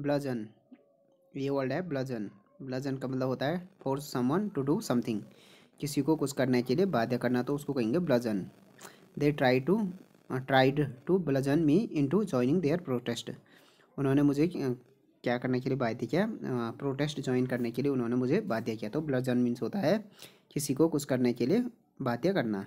ब्लजन ये वर्ड है ब्लजन ब्लजन का मतलब होता है force someone to do something किसी को कुछ करने के लिए बाध्य करना तो उसको कहेंगे bludgeon they try to tried to bludgeon me into joining their protest उन्होंने मुझे uh, क्या करने के लिए बाध्य किया प्रोटेस्ट uh, ज्वाइन करने के लिए उन्होंने मुझे बाध्य किया तो ब्लजन मीन्स होता है किसी को कुछ करने के लिए बाध्य करना